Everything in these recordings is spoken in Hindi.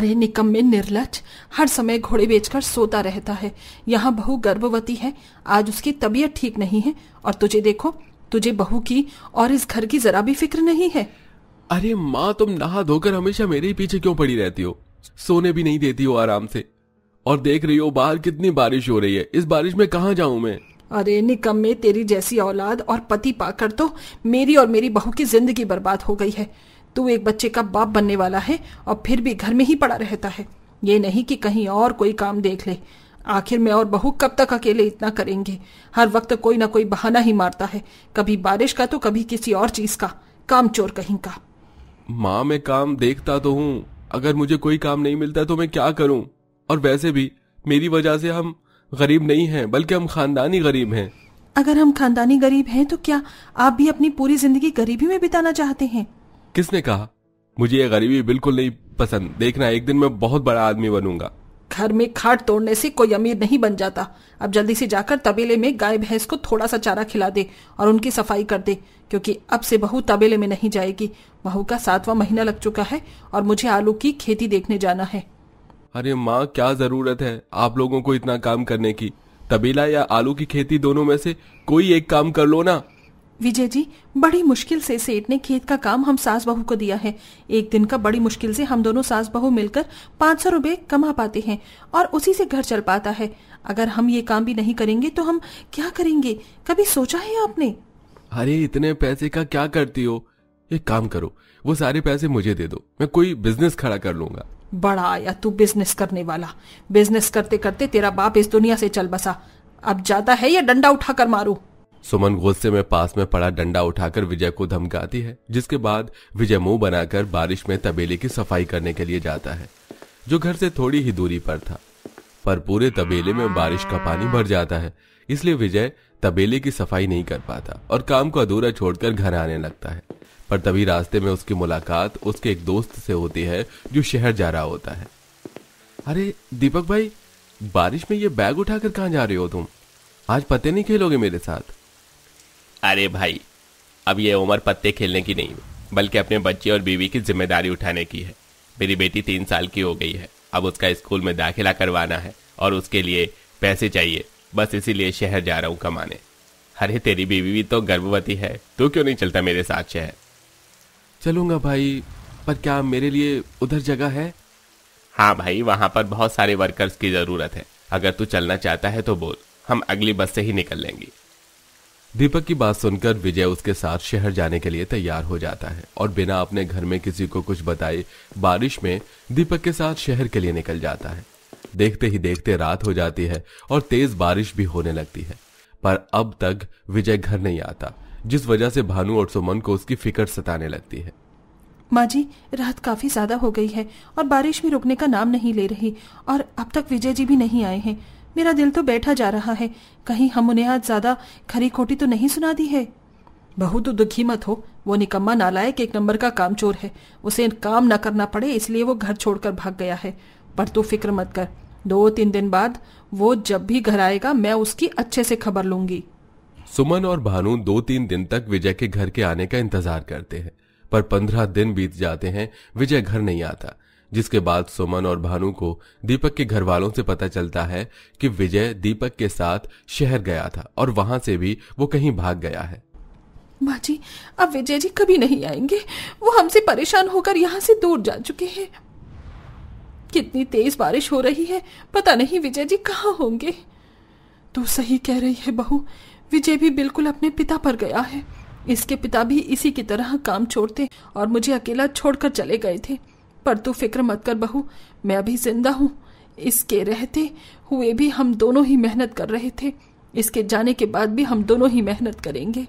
अरे निकम्मे निर्लज हर समय घोड़े बेचकर सोता रहता है यहाँ बहू गर्भवती है आज उसकी तबीयत ठीक नहीं है और तुझे देखो तुझे बहू की और इस घर की जरा भी फिक्र नहीं है अरे माँ तुम नहा धोकर हमेशा मेरे ही पीछे क्यों पड़ी रहती हो सोने भी नहीं देती हो आराम से और देख रही हो बाहर कितनी बारिश हो रही है इस बारिश में कहाँ जाऊँ मैं अरे निकम्मे तेरी जैसी औलाद और पति पाकर तो मेरी और मेरी बहू की जिंदगी बर्बाद हो गई है तू एक बच्चे का बाप बनने वाला है और फिर भी घर में ही पड़ा रहता है ये नहीं कि कहीं और कोई काम देख ले आखिर मैं और बहू कब तक अकेले इतना करेंगे हर वक्त कोई ना कोई बहाना ही मारता है कभी बारिश का तो कभी किसी और चीज का काम चोर कहीं का माँ मैं काम देखता तो हूँ अगर मुझे कोई काम नहीं मिलता तो मैं क्या करूँ और वैसे भी मेरी वजह से हम गरीब नहीं हैं बल्कि हम खानदानी गरीब हैं अगर हम खानदानी गरीब हैं तो क्या आप भी अपनी पूरी जिंदगी गरीबी में बिताना चाहते हैं किसने कहा मुझे ये गरीबी बिल्कुल नहीं पसंद देखना एक दिन मैं बहुत बड़ा आदमी बनूंगा घर में खाट तोड़ने से कोई अमीर नहीं बन जाता अब जल्दी से जाकर तबेले में गाय भैंस को थोड़ा सा चारा खिला दे और उनकी सफाई कर दे क्योंकि अब से बहू तबेले में नहीं जाएगी बहू का सातवां महीना लग चुका है और मुझे आलू की खेती देखने जाना है अरे माँ क्या जरूरत है आप लोगों को इतना काम करने की तबेला या आलू की खेती दोनों में से कोई एक काम कर लो ना विजय जी बड़ी मुश्किल से सेठ ने खेत का काम हम सास बहू को दिया है एक दिन का बड़ी मुश्किल से हम दोनों सास बहू मिलकर पांच सौ रूपए कमा पाते हैं और उसी से घर चल पाता है अगर हम ये काम भी नहीं करेंगे तो हम क्या करेंगे कभी सोचा है आपने अरे इतने पैसे का क्या करती हो एक काम करो वो सारे पैसे मुझे दे दो मैं कोई बिजनेस खड़ा कर लूंगा बड़ा आया तू बिजनेस करने वाला बिजनेस करते करते तेरा बाप इस दुनिया से चल बसा अब जाता है या डंडा उठा कर मारू सुमन गुस्से में पास में पड़ा डंडा उठाकर विजय को धमकाती है जिसके बाद विजय मुंह बनाकर बारिश में तबेले की सफाई करने के लिए जाता है जो घर से थोड़ी ही दूरी पर था पर पूरे तबेले में बारिश का पानी भर जाता है इसलिए विजय तबेले की सफाई नहीं कर पाता और काम को अधूरा छोड़कर घर आने लगता है पर तभी रास्ते में उसकी मुलाकात उसके एक दोस्त से होती है जो शहर जा रहा होता है अरे दीपक भाई बारिश में ये बैग उठाकर कहाँ जा रहे हो तुम आज पते नहीं खेलोगे मेरे साथ अरे भाई अब ये उम्र पत्ते खेलने की नहीं बल्कि अपने बच्चे और बीवी की जिम्मेदारी उठाने की है मेरी बेटी तीन साल की हो गई है अब उसका स्कूल में दाखिला करवाना है और उसके लिए पैसे चाहिए बस इसीलिए शहर जा रहा हूँ कमाने अरे तेरी बीवी भी तो गर्भवती है तू क्यों नहीं चलता मेरे साथ शहर चलूँगा भाई पर क्या मेरे लिए उधर जगह है हाँ भाई वहां पर बहुत सारे वर्कर्स की ज़रूरत है अगर तू चलना चाहता है तो बोल हम अगली बस से ही निकल लेंगे दीपक की बात सुनकर विजय उसके साथ शहर जाने के लिए तैयार हो जाता है और बिना अपने घर में किसी को कुछ बताए बारिश में दीपक के साथ शहर के लिए निकल जाता है देखते ही देखते रात हो जाती है और तेज बारिश भी होने लगती है पर अब तक विजय घर नहीं आता जिस वजह से भानु और सुमन को उसकी फिक्र सताने लगती है माँ जी रात काफी ज्यादा हो गई है और बारिश भी रुकने का नाम नहीं ले रही और अब तक विजय जी भी नहीं आए हैं मेरा दिल तो बैठा जा रहा है कहीं हम उन्हें आज ज्यादा खरी खोटी तो नहीं सुना दी है बहू तो दुखी मत हो वो निकम्मा नालायक एक नंबर का काम चोर है उसे काम ना करना पड़े इसलिए वो घर छोड़कर भाग गया है पर तू फिक्र मत कर दो तीन दिन बाद वो जब भी घर आएगा मैं उसकी अच्छे से खबर लूंगी सुमन और भानु दो तीन दिन तक विजय के घर के आने का इंतजार करते हैं पर पंद्रह दिन बीत जाते हैं विजय घर नहीं आता जिसके बाद सुमन और भानु को दीपक के घर वालों से पता चलता है कि विजय दीपक के साथ शहर गया था और वहां से भी वो कहीं भाग गया है माँ जी अब विजय जी कभी नहीं आएंगे वो हमसे परेशान होकर यहाँ से दूर जा चुके हैं कितनी तेज बारिश हो रही है पता नहीं विजय जी कहाँ होंगे तू तो सही कह रही है बहू विजय भी बिल्कुल अपने पिता पर गया है इसके पिता भी इसी की तरह काम छोड़ते और मुझे अकेला छोड़कर चले गए थे पर तू फिक्र मत कर बहू मैं अभी जिंदा हूँ इसके रहते हुए भी हम दोनों ही मेहनत कर रहे थे इसके जाने के बाद भी हम दोनों ही मेहनत करेंगे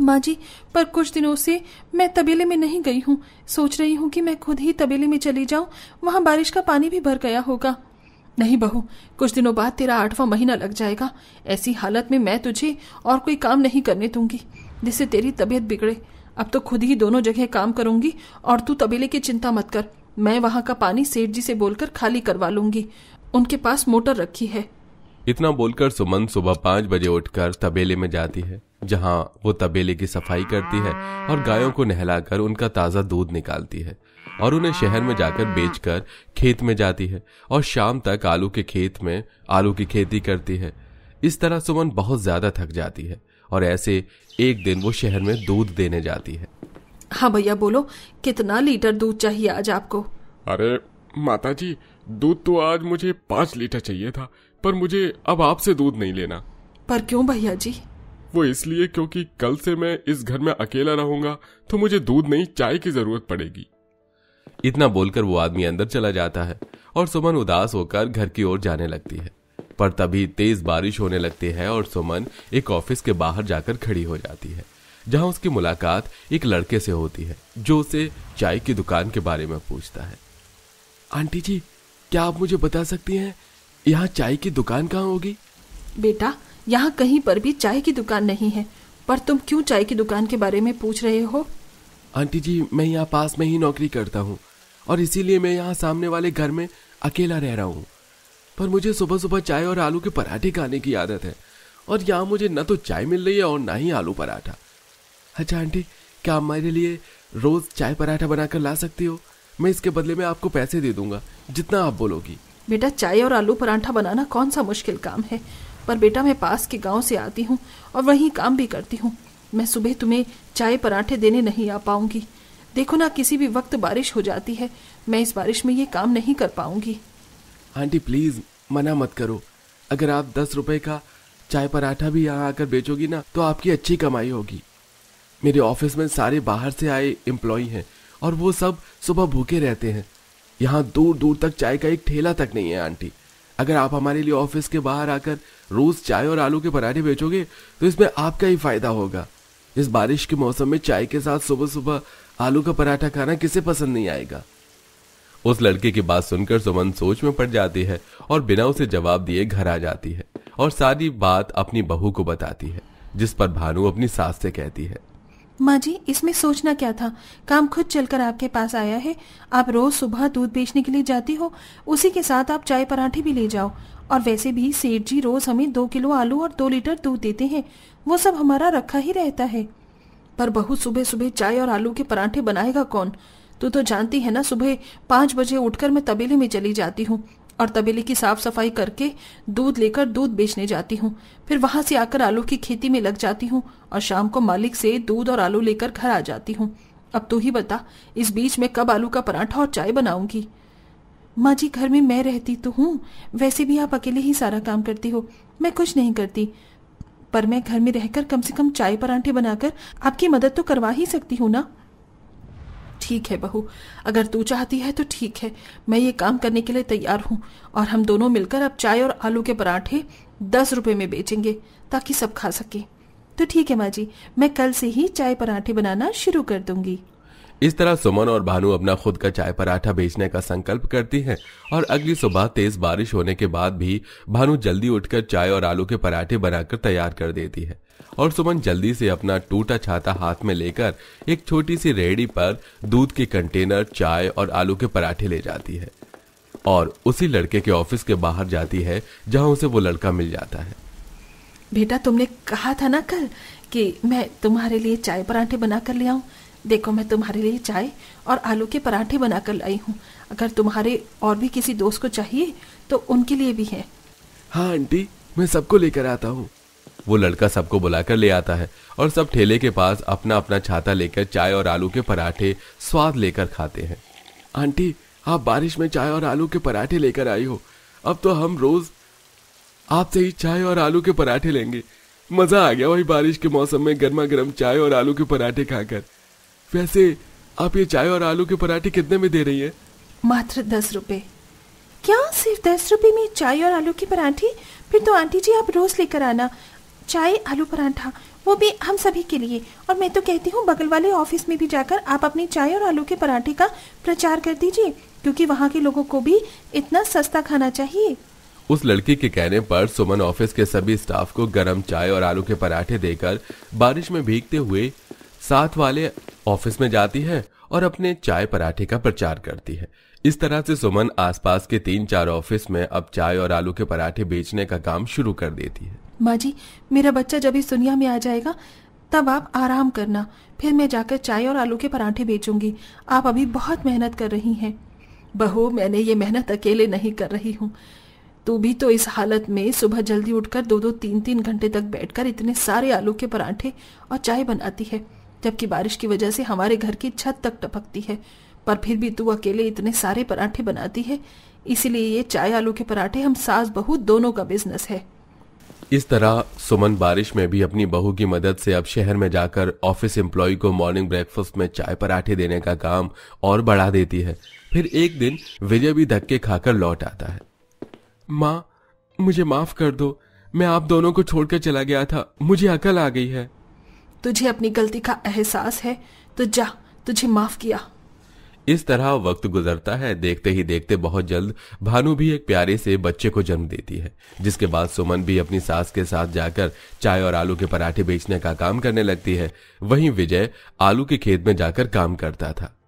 माँ जी पर कुछ दिनों से मैं तबेले में नहीं गई हूँ सोच रही हूँ कि मैं खुद ही तबेले में चली जाऊँ वहाँ बारिश का पानी भी भर गया होगा नहीं बहू कुछ दिनों बाद तेरा आठवां महीना लग जाएगा ऐसी हालत में मैं तुझे और कोई काम नहीं करने दूंगी जिससे तेरी तबीयत बिगड़े अब तो खुद ही दोनों जगह काम करूंगी और तू तबेले की चिंता मत कर मैं वहां का पानी सेठ जी से बोलकर खाली करवा लूंगी उनके पास मोटर रखी है इतना बोलकर सुमन सुबह पाँच बजे उठकर तबेले में जाती है जहाँ वो तबेले की सफाई करती है और गायों को नहलाकर उनका ताज़ा दूध निकालती है और उन्हें शहर में जाकर बेचकर खेत में जाती है और शाम तक आलू के खेत में आलू की खेती करती है इस तरह सुमन बहुत ज्यादा थक जाती है और ऐसे एक दिन वो शहर में दूध देने जाती है हाँ भैया बोलो कितना लीटर दूध चाहिए आज आपको अरे माता जी दूध तो आज मुझे पाँच लीटर चाहिए था पर मुझे अब आपसे दूध नहीं लेना पर क्यों भैया जी वो इसलिए क्योंकि कल से मैं इस घर में अकेला रहूंगा तो मुझे दूध नहीं चाय की जरूरत पड़ेगी इतना बोलकर वो आदमी अंदर चला जाता है और सुमन उदास होकर घर की ओर जाने लगती है पर तभी तेज बारिश होने लगती है और सुमन एक ऑफिस के बाहर जाकर खड़ी हो जाती है जहां उसकी मुलाकात एक लड़के से होती है जो उसे चाय की दुकान के बारे में पूछता है आंटी जी क्या आप मुझे बता सकती हैं यहाँ चाय की दुकान कहाँ होगी बेटा यहाँ कहीं पर भी चाय की दुकान नहीं है पर तुम क्यों चाय की दुकान के बारे में पूछ रहे हो आंटी जी मैं यहाँ पास में ही नौकरी करता हूँ और इसीलिए मैं यहाँ सामने वाले घर में अकेला रह रहा हूँ पर मुझे सुबह सुबह चाय और आलू के पराठे खाने की आदत है और यहाँ मुझे न तो चाय मिल रही है और ना ही आलू पराठा अच्छा आंटी क्या आप मेरे लिए रोज चाय पराठा बनाकर ला सकती हो मैं इसके बदले में आपको पैसे दे दूंगा जितना आप बोलोगी बेटा चाय और आलू पराठा बनाना कौन सा मुश्किल काम है पर बेटा मैं पास के गांव से आती हूँ और वहीं काम भी करती हूँ मैं सुबह तुम्हें चाय पराठे देने नहीं आ पाऊंगी देखो ना किसी भी वक्त बारिश हो जाती है मैं इस बारिश में ये काम नहीं कर पाऊंगी आंटी प्लीज मना मत करो अगर आप दस रुपए का चाय पराठा भी यहाँ आकर बेचोगी ना तो आपकी अच्छी कमाई होगी मेरे ऑफिस में सारे बाहर से आए एम्प्लॉय हैं और वो सब सुबह भूखे रहते हैं यहाँ दूर दूर तक चाय का एक ठेला तक नहीं है आंटी अगर आप हमारे लिए ऑफिस के बाहर आकर रोज चाय और आलू के पराठे बेचोगे तो इसमें आपका ही फायदा होगा इस बारिश के मौसम में चाय के साथ सुबह सुबह आलू का पराठा खाना किसे पसंद नहीं आएगा उस लड़के की बात सुनकर सुमन सोच में पड़ जाती है और बिना उसे जवाब दिए घर आ जाती है और सारी बात अपनी बहू को बताती है जिस पर भानु अपनी सास से कहती है माँ जी इसमें सोचना क्या था काम खुद चलकर आपके पास आया है आप रोज सुबह दूध बेचने के लिए जाती हो उसी के साथ आप चाय पराठे भी ले जाओ और वैसे भी सेठ जी रोज हमें दो किलो आलू और दो लीटर दूध देते हैं वो सब हमारा रखा ही रहता है पर बहू सुबह सुबह चाय और आलू के पराठे बनाएगा कौन तू तो जानती है ना सुबह पांच बजे उठकर मैं तबेले में चली जाती हूँ और तबेले की साफ सफाई करके दूध लेकर दूध बेचने जाती हूँ फिर वहां से आकर आलू की खेती में लग जाती हूँ और शाम को मालिक से दूध और आलू लेकर घर आ जाती हूँ अब तू ही बता इस बीच में कब आलू का पराठा और चाय बनाऊंगी माँ जी घर में मैं रहती तो हूँ वैसे भी आप अकेले ही सारा काम करती हो मैं कुछ नहीं करती पर मैं घर में रहकर कम से कम चाय पराठे बनाकर आपकी मदद तो करवा ही सकती हूँ ना ठीक है बहू अगर तू चाहती है तो ठीक है मैं ये काम करने के लिए तैयार हूँ और हम दोनों मिलकर अब चाय और आलू के पराठे दस रुपए में बेचेंगे ताकि सब खा सके तो ठीक है माँ जी मैं कल से ही चाय पराठे बनाना शुरू कर दूंगी इस तरह सुमन और भानु अपना खुद का चाय पराठा बेचने का संकल्प करती हैं और अगली सुबह तेज बारिश होने के बाद भी भानु जल्दी उठकर चाय और आलू के पराठे बनाकर तैयार कर देती है और सुमन जल्दी से अपना टूटा छाता हाथ में लेकर एक छोटी सी रेहड़ी पर दूध के कंटेनर चाय और आलू के पराठे ले जाती है और उसी लड़के के ऑफिस के बाहर जाती है जहां उसे वो लड़का मिल जाता है बेटा तुमने कहा था ना कल कि मैं तुम्हारे लिए चाय पराठे बना कर ले आऊं देखो मैं तुम्हारे लिए चाय और आलू के पराठे बना कर लाई हूँ अगर तुम्हारे और भी किसी दोस्त को चाहिए तो उनके लिए भी है हाँ आंटी मैं सबको लेकर आता हूँ वो लड़का सबको बुलाकर ले आता है और सब ठेले के पास अपना अपना छाता लेकर चाय और आलू के पराठे स्वाद लेकर खाते हैं आंटी आप बारिश में चाय और आलू के पराठे लेकर आई हो अब तो हम रोज आपसे ही चाय और आलू के पराठे लेंगे मजा आ गया वही बारिश के मौसम में गर्मा गर्म चाय और आलू के पराठे खाकर वैसे आप ये चाय और आलू के पराठे कितने में दे रही है मात्र दस रुपए क्या सिर्फ दस रुपए में चाय और आलू की परांठी फिर तो आंटी जी आप रोज़ लेकर आना चाय आलू परांठा वो भी हम सभी के लिए और मैं तो कहती हूँ बगल वाले ऑफिस में भी जाकर आप अपनी चाय और आलू के पराठे का प्रचार कर दीजिए क्योंकि वहाँ के लोगों को भी इतना सस्ता खाना चाहिए उस लड़की के कहने पर सुमन ऑफिस के सभी स्टाफ को गरम चाय और आलू के पराठे देकर बारिश में भीगते हुए साथ वाले ऑफिस में जाती है और अपने चाय पराठे का प्रचार करती है इस तरह से सुमन आसपास के तीन चार ऑफिस में अब चाय और आलू के पराठे बेचने का काम शुरू कर देती है माँ जी मेरा बच्चा जब इस दुनिया में आ जाएगा तब आप आराम करना फिर मैं जाकर चाय और आलू के पराठे बेचूंगी आप अभी बहुत मेहनत कर रही हैं बहू मैंने ये मेहनत अकेले नहीं कर रही हूँ तू भी तो इस हालत में सुबह जल्दी उठकर दो दो तीन तीन घंटे तक बैठकर इतने सारे आलू के पराठे और चाय बनाती है जबकि बारिश की वजह से हमारे घर की छत तक टपकती है पर फिर भी तू अकेले इतने सारे पराठे बनाती है इसीलिए ये चाय आलू के पराठे हम सास बहू दोनों का बिजनेस है इस तरह सुमन बारिश में भी अपनी बहू की मदद से अब शहर में जाकर ऑफिस एम्प्लॉय को मॉर्निंग ब्रेकफास्ट में चाय पराठे देने का काम और बढ़ा देती है फिर एक दिन विजय भी धक्के खाकर लौट आता है माँ मुझे माफ कर दो मैं आप दोनों को छोड़कर चला गया था मुझे अकल आ गई है तुझे अपनी गलती का एहसास है तो जा तुझे माफ किया इस तरह वक्त गुजरता है देखते ही देखते बहुत जल्द भानु भी एक प्यारे से बच्चे को जन्म देती है जिसके बाद सुमन भी अपनी सास के साथ जाकर चाय और आलू के पराठे बेचने का काम करने लगती है वहीं विजय आलू के खेत में जाकर काम करता था